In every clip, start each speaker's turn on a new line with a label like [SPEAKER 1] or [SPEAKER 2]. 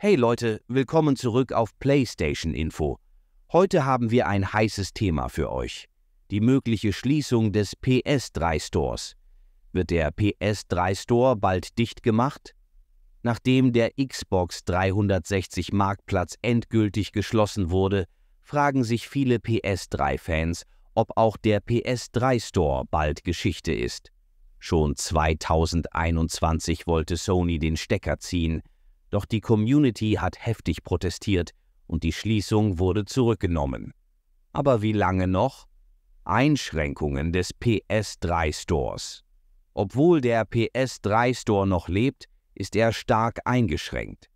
[SPEAKER 1] Hey Leute, willkommen zurück auf PlayStation Info. Heute haben wir ein heißes Thema für euch. Die mögliche Schließung des PS3 Stores. Wird der PS3 Store bald dicht gemacht? Nachdem der Xbox 360 Marktplatz endgültig geschlossen wurde, fragen sich viele PS3-Fans, ob auch der PS3 Store bald Geschichte ist. Schon 2021 wollte Sony den Stecker ziehen, doch die Community hat heftig protestiert und die Schließung wurde zurückgenommen. Aber wie lange noch? Einschränkungen des PS3-Stores. Obwohl der PS3-Store noch lebt, ist er stark eingeschränkt.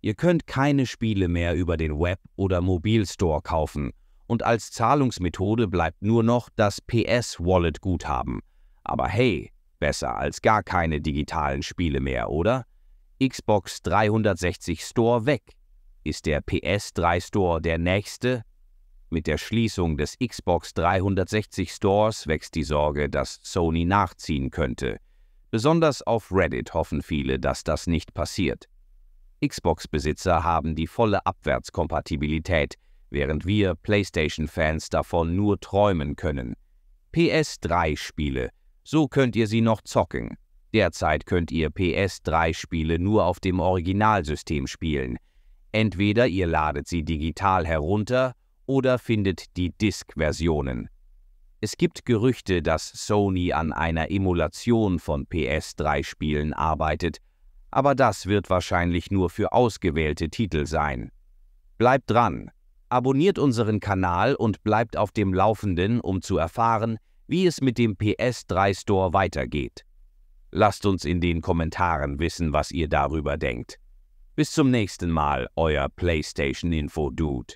[SPEAKER 1] Ihr könnt keine Spiele mehr über den Web- oder Mobilstore kaufen und als Zahlungsmethode bleibt nur noch das PS-Wallet-Guthaben. Aber hey, besser als gar keine digitalen Spiele mehr, oder? Xbox 360 Store weg. Ist der PS3 Store der nächste? Mit der Schließung des Xbox 360 Stores wächst die Sorge, dass Sony nachziehen könnte. Besonders auf Reddit hoffen viele, dass das nicht passiert. Xbox-Besitzer haben die volle Abwärtskompatibilität, während wir PlayStation-Fans davon nur träumen können. PS3-Spiele, so könnt ihr sie noch zocken. Derzeit könnt ihr PS3-Spiele nur auf dem Originalsystem spielen. Entweder ihr ladet sie digital herunter oder findet die Disk-Versionen. Es gibt Gerüchte, dass Sony an einer Emulation von PS3-Spielen arbeitet, aber das wird wahrscheinlich nur für ausgewählte Titel sein. Bleibt dran! Abonniert unseren Kanal und bleibt auf dem Laufenden, um zu erfahren, wie es mit dem PS3 Store weitergeht. Lasst uns in den Kommentaren wissen, was ihr darüber denkt. Bis zum nächsten Mal, euer PlayStation Info Dude.